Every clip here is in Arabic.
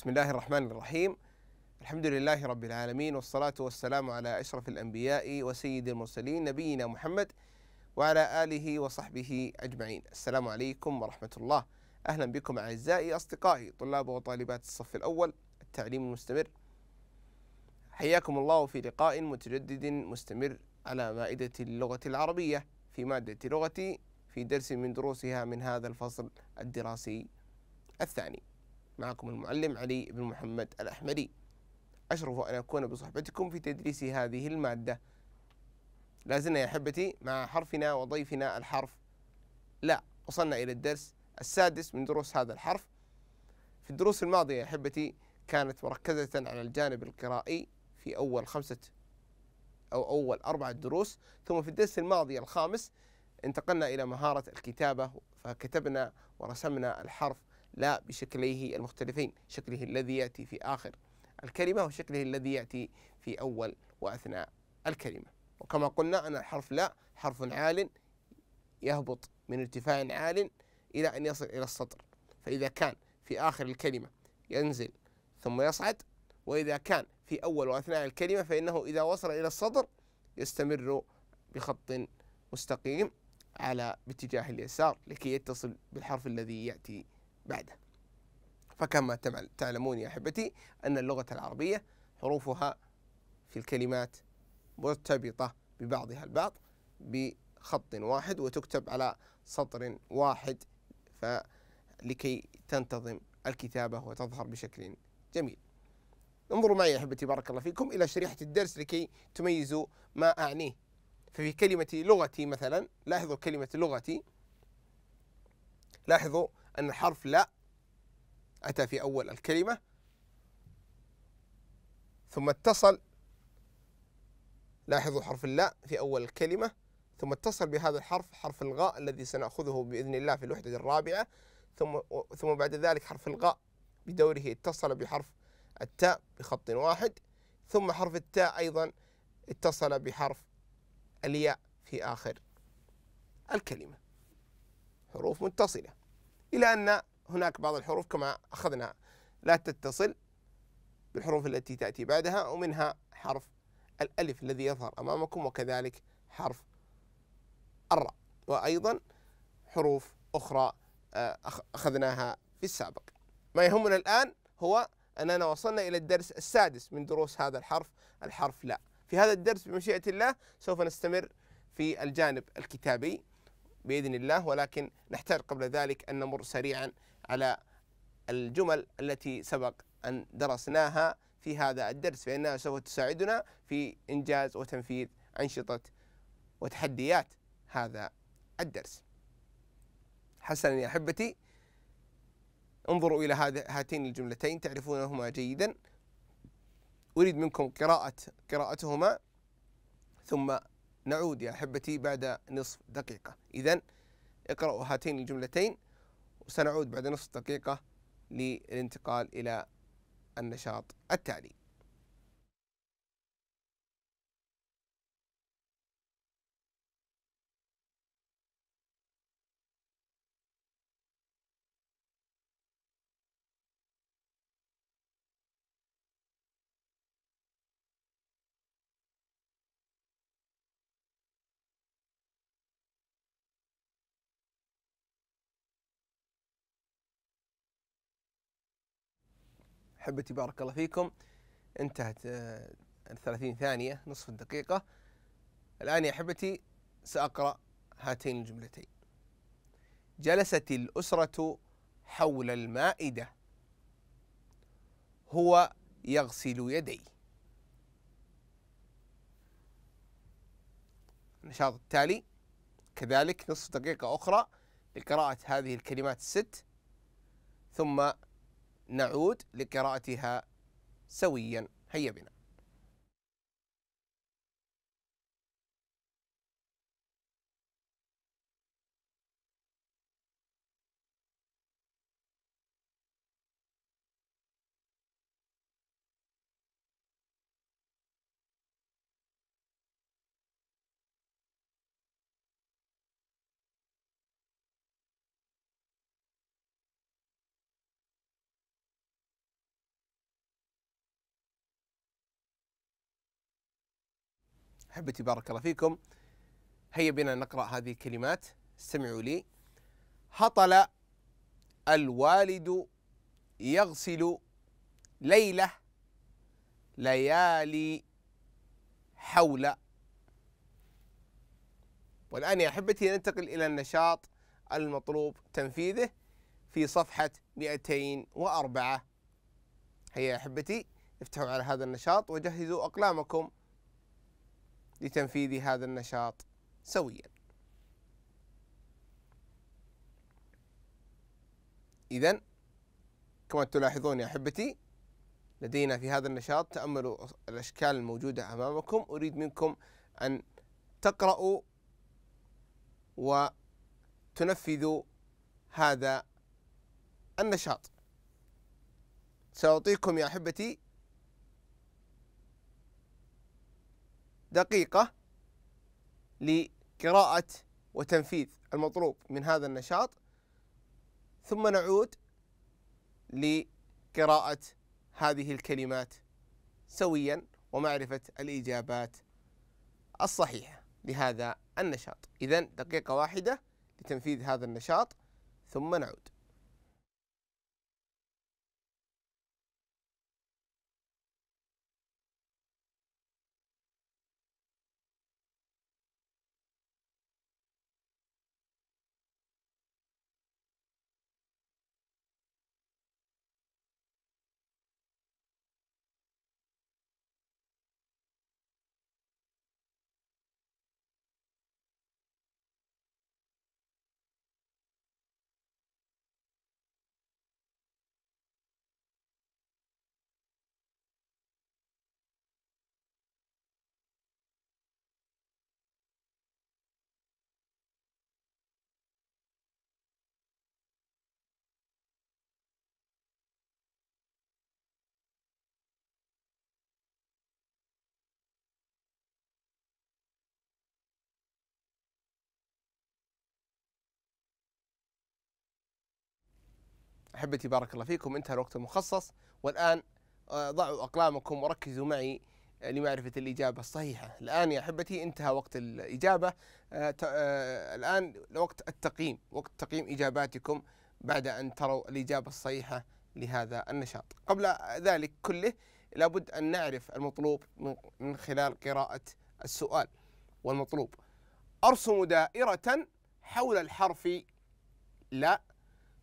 بسم الله الرحمن الرحيم الحمد لله رب العالمين والصلاة والسلام على أشرف الأنبياء وسيد المرسلين نبينا محمد وعلى آله وصحبه أجمعين السلام عليكم ورحمة الله أهلا بكم أعزائي أصدقائي طلاب وطالبات الصف الأول التعليم المستمر حياكم الله في لقاء متجدد مستمر على مائدة اللغة العربية في مادة لغتي في درس من دروسها من هذا الفصل الدراسي الثاني معكم المعلم علي بن محمد الأحمدي أشرف أن أكون بصحبتكم في تدريس هذه المادة لازلنا يا أحبتي مع حرفنا وضيفنا الحرف لا وصلنا إلى الدرس السادس من دروس هذا الحرف في الدروس الماضية يا أحبتي كانت مركزة على الجانب القرائي في أول خمسة أو أول أربعة دروس ثم في الدرس الماضي الخامس انتقلنا إلى مهارة الكتابة فكتبنا ورسمنا الحرف لا بشكليه المختلفين شكله الذي يأتي في آخر الكلمة وشكله الذي يأتي في أول وأثناء الكلمة وكما قلنا أن الحرف لا حرف عال يهبط من ارتفاع عال إلى أن يصل إلى السطر فإذا كان في آخر الكلمة ينزل ثم يصعد وإذا كان في أول وأثناء الكلمة فإنه إذا وصل إلى السطر يستمر بخط مستقيم على باتجاه اليسار لكي يتصل بالحرف الذي يأتي بعده فكما تعلمون يا أحبتي أن اللغة العربية حروفها في الكلمات مرتبطة ببعضها البعض بخط واحد وتكتب على سطر واحد فلكي تنتظم الكتابة وتظهر بشكل جميل انظروا معي يا أحبتي بارك الله فيكم إلى شريحة الدرس لكي تميزوا ما أعنيه ففي كلمة لغتي مثلا لاحظوا كلمة لغتي لاحظوا أن الحرف لا أتى في أول الكلمة ثم اتصل لاحظوا حرف اللا في أول الكلمة ثم اتصل بهذا الحرف حرف الغاء الذي سنأخذه بإذن الله في الوحدة الرابعة ثم ثم بعد ذلك حرف الغاء بدوره اتصل بحرف التاء بخط واحد ثم حرف التاء أيضا اتصل بحرف الياء في آخر الكلمة حروف متصلة إلى أن هناك بعض الحروف كما أخذنا لا تتصل بالحروف التي تأتي بعدها ومنها حرف الألف الذي يظهر أمامكم وكذلك حرف الراء وأيضا حروف أخرى آه، أخذناها في السابق ما يهمنا الآن هو أننا وصلنا إلى الدرس السادس من دروس هذا الحرف الحرف لا في هذا الدرس بمشيئة الله سوف نستمر في الجانب الكتابي باذن الله ولكن نحتاج قبل ذلك ان نمر سريعا على الجمل التي سبق ان درسناها في هذا الدرس فانها سوف تساعدنا في انجاز وتنفيذ انشطه وتحديات هذا الدرس. حسنا يا احبتي انظروا الى هاتين الجملتين تعرفونهما جيدا اريد منكم قراءه قراءتهما ثم نعود يا أحبتي بعد نصف دقيقة إذا اقرأوا هاتين الجملتين وسنعود بعد نصف دقيقة للانتقال إلى النشاط التالي حبتي بارك الله فيكم انتهت آه، الثلاثين ثانية نصف الدقيقة الآن يا حبتي سأقرأ هاتين الجملتين جلست الأسرة حول المائدة هو يغسل يدي النشاط التالي كذلك نصف دقيقة أخرى لقراءة هذه الكلمات الست ثم نعود لقراءتها سويا هيا بنا احبتي بارك الله فيكم هيا بنا نقرا هذه الكلمات استمعوا لي هطل الوالد يغسل ليله ليالي حول والان يا احبتي ننتقل الى النشاط المطلوب تنفيذه في صفحه 204 هيا يا احبتي افتحوا على هذا النشاط وجهزوا اقلامكم لتنفيذ هذا النشاط سويا إذا كما تلاحظون يا أحبتي لدينا في هذا النشاط تأملوا الأشكال الموجودة أمامكم أريد منكم أن تقرأوا وتنفذوا هذا النشاط سأعطيكم يا أحبتي دقيقة لقراءة وتنفيذ المطلوب من هذا النشاط ثم نعود لقراءة هذه الكلمات سويا ومعرفة الإجابات الصحيحة لهذا النشاط إذا دقيقة واحدة لتنفيذ هذا النشاط ثم نعود أحبتي بارك الله فيكم انتهى الوقت المخصص والآن آه، ضعوا أقلامكم وركزوا معي آه، لمعرفة الإجابة الصحيحة الآن يا أحبتي انتهى وقت الإجابة آه، الآن وقت التقييم وقت تقييم إجاباتكم بعد أن تروا الإجابة الصحيحة لهذا النشاط قبل ذلك كله لابد أن نعرف المطلوب من خلال قراءة السؤال والمطلوب أرسم دائرة حول الحرف لا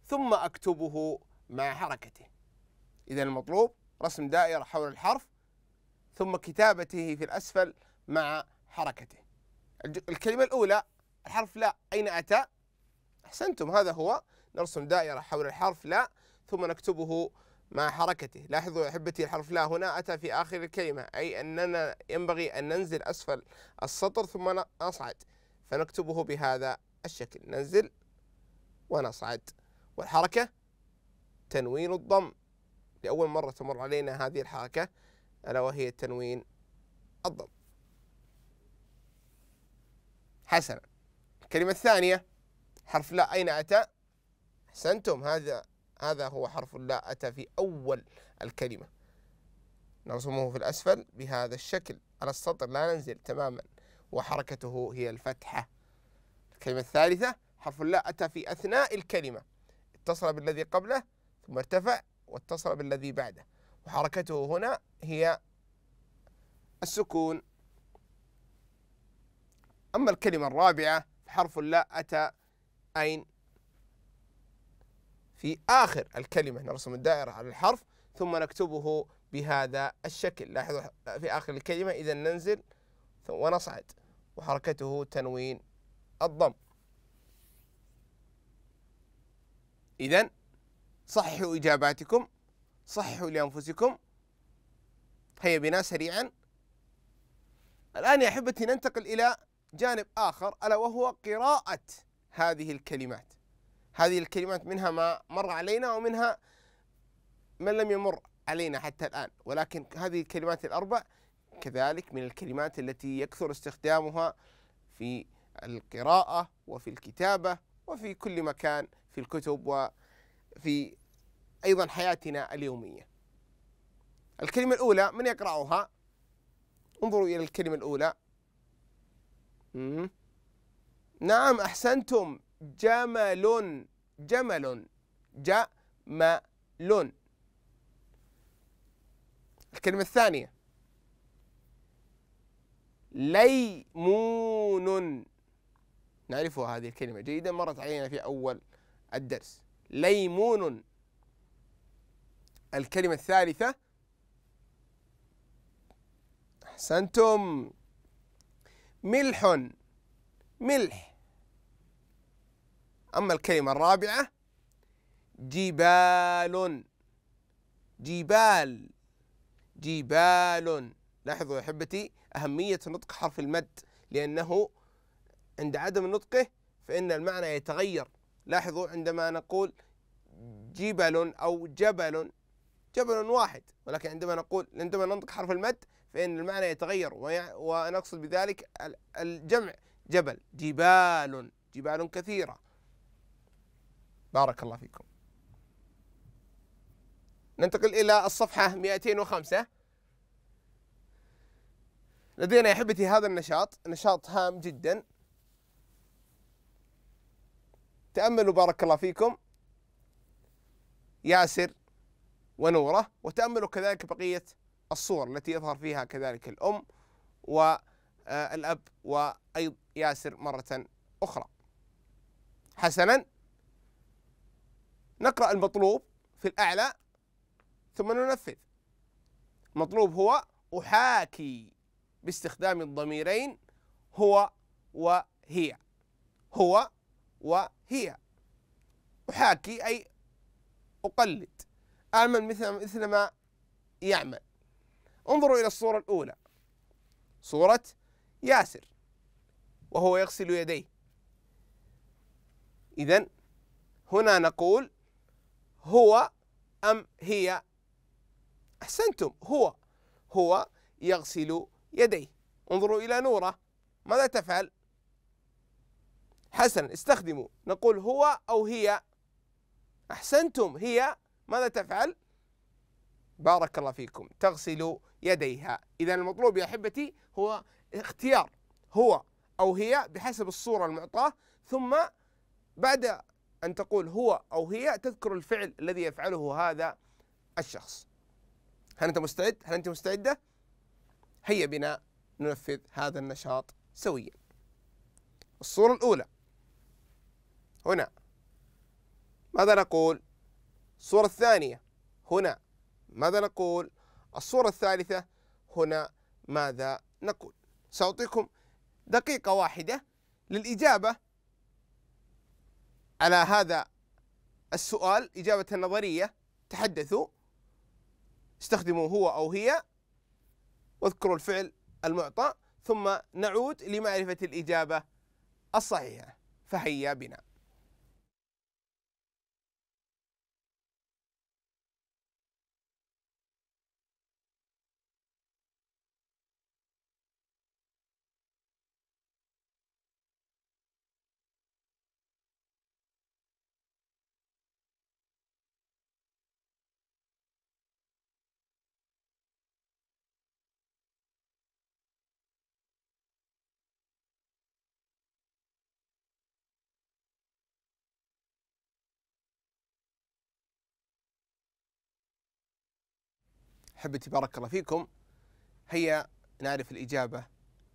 ثم أكتبه مع حركته إذا المطلوب رسم دائرة حول الحرف ثم كتابته في الأسفل مع حركته الكلمة الأولى الحرف لا أين أتى أحسنتم هذا هو نرسم دائرة حول الحرف لا ثم نكتبه مع حركته لاحظوا يا أحبتي الحرف لا هنا أتى في آخر الكلمة أي أننا ينبغي أن ننزل أسفل السطر ثم نصعد فنكتبه بهذا الشكل ننزل ونصعد والحركة تنوين الضم لأول مرة تمر علينا هذه الحركة ألا وهي تنوين الضم حسنا الكلمة الثانية حرف لا أين أتى أحسنتم هذا هذا هو حرف لا أتى في أول الكلمة نرسمه في الأسفل بهذا الشكل على السطر لا ننزل تماما وحركته هي الفتحة الكلمة الثالثة حرف لا أتى في أثناء الكلمة اتصل بالذي قبله ثم ارتفع واتصل بالذي بعده وحركته هنا هي السكون أما الكلمة الرابعة حرف لا أتى أين في آخر الكلمة نرسم الدائرة على الحرف ثم نكتبه بهذا الشكل لاحظوا في آخر الكلمة إذا ننزل ونصعد وحركته تنوين الضم إذا صححوا إجاباتكم صححوا لأنفسكم هيا بنا سريعا الآن يا أحبتي ننتقل إلى جانب آخر ألا وهو قراءة هذه الكلمات هذه الكلمات منها ما مر علينا ومنها ما لم يمر علينا حتى الآن ولكن هذه الكلمات الأربع كذلك من الكلمات التي يكثر استخدامها في القراءة وفي الكتابة وفي كل مكان في الكتب وفي أيضا حياتنا اليومية الكلمة الأولى من يقرأها انظروا إلى الكلمة الأولى نعم أحسنتم جمل جمل جمل الكلمة الثانية ليمون نعرفها هذه الكلمة جيدا مرت علينا في أول الدرس ليمون الكلمة الثالثة أحسنتم ملح ملح أما الكلمة الرابعة جبال جبال جبال لاحظوا يا أحبتي أهمية نطق حرف المد لأنه عند عدم نطقه فإن المعنى يتغير لاحظوا عندما نقول جبل أو جبل جبل واحد ولكن عندما نقول عندما ننطق حرف المد فإن المعنى يتغير ونقصد بذلك الجمع جبل جبال جبال كثيرة بارك الله فيكم ننتقل إلى الصفحة 205 لدينا يا حبتي هذا النشاط نشاط هام جدا تأملوا بارك الله فيكم ياسر ونوره وتأملوا كذلك بقية الصور التي يظهر فيها كذلك الأم والأب آه، وأيض ياسر مرة أخرى حسنا نقرأ المطلوب في الأعلى ثم ننفذ المطلوب هو أحاكي باستخدام الضميرين هو وهي هو وهي أحاكي أي أقلد أعمل مثل مثل ما يعمل انظروا إلى الصورة الأولى صورة ياسر وهو يغسل يديه إذا هنا نقول هو أم هي أحسنتم هو هو يغسل يديه انظروا إلى نورة ماذا تفعل حسنا استخدموا نقول هو أو هي أحسنتم هي ماذا تفعل؟ بارك الله فيكم تغسل يديها إذا المطلوب يا أحبتي هو اختيار هو أو هي بحسب الصورة المعطاة ثم بعد أن تقول هو أو هي تذكر الفعل الذي يفعله هذا الشخص هل أنت مستعد؟ هل أنت مستعدة؟ هيا بنا ننفذ هذا النشاط سويا الصورة الأولى هنا ماذا نقول الصورة الثانية هنا ماذا نقول الصورة الثالثة هنا ماذا نقول سأعطيكم دقيقة واحدة للإجابة على هذا السؤال إجابة النظرية تحدثوا استخدموا هو أو هي واذكروا الفعل المعطى ثم نعود لمعرفة الإجابة الصحيحة فهيا بنا حبتي بارك الله فيكم هيا نعرف الإجابة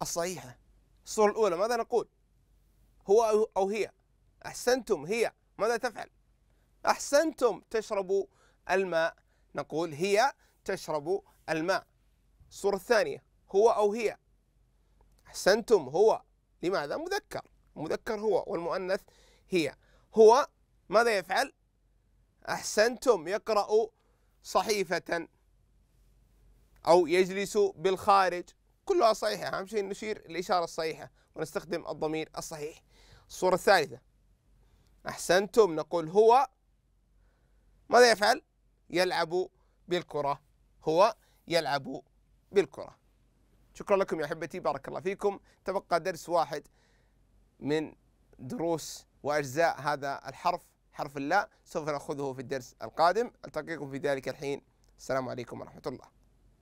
الصحيحة الصورة الأولى ماذا نقول هو أو هي أحسنتم هي ماذا تفعل أحسنتم تشرب الماء نقول هي تشرب الماء الصورة الثانية هو أو هي أحسنتم هو لماذا مذكر مذكر هو والمؤنث هي هو ماذا يفعل أحسنتم يقرأ صحيفة أو يجلس بالخارج كلها صحيحة أهم شيء نشير الإشارة الصحيحة ونستخدم الضمير الصحيح الصورة الثالثة أحسنتم نقول هو ماذا يفعل؟ يلعب بالكرة هو يلعب بالكرة شكرا لكم يا أحبتي بارك الله فيكم تبقى درس واحد من دروس وأجزاء هذا الحرف حرف اللا سوف نأخذه في الدرس القادم ألتقيكم في ذلك الحين السلام عليكم ورحمة الله